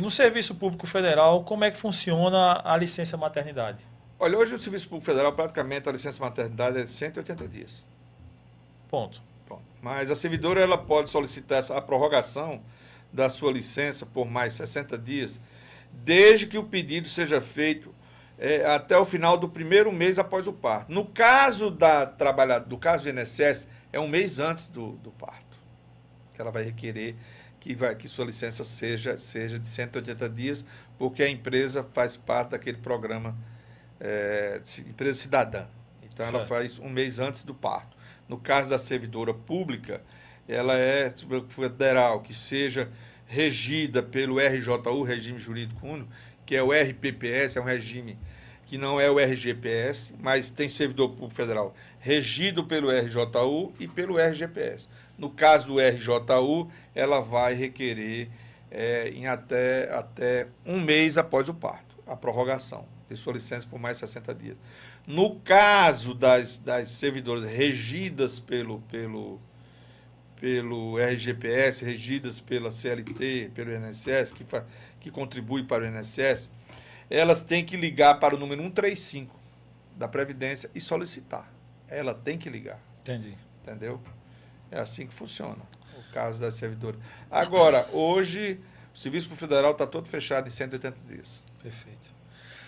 No Serviço Público Federal, como é que funciona a licença maternidade? Olha, hoje o Serviço Público Federal, praticamente, a licença maternidade é de 180 dias. Ponto. Mas a servidora ela pode solicitar a prorrogação da sua licença por mais 60 dias, desde que o pedido seja feito é, até o final do primeiro mês após o parto. No caso da trabalhadora, do caso do INSS, é um mês antes do, do parto que ela vai requerer que, vai, que sua licença seja, seja de 180 dias, porque a empresa faz parte daquele programa é, Empresa Cidadã. Então, certo. ela faz um mês antes do parto. No caso da servidora pública, ela é federal, que seja regida pelo RJU, Regime Jurídico Único, que é o RPPS, é um regime que não é o RGPS, mas tem servidor público federal regido pelo RJU e pelo RGPS. No caso do RJU, ela vai requerer é, em até, até um mês após o parto, a prorrogação de sua licença por mais 60 dias. No caso das, das servidoras regidas pelo, pelo, pelo RGPS, regidas pela CLT, pelo INSS, que, que contribui para o INSS, elas têm que ligar para o número 135 da Previdência e solicitar. Ela tem que ligar. Entendi. Entendeu? É assim que funciona o caso das servidoras. Agora, hoje, o Serviço Federal está todo fechado em 180 dias. Perfeito.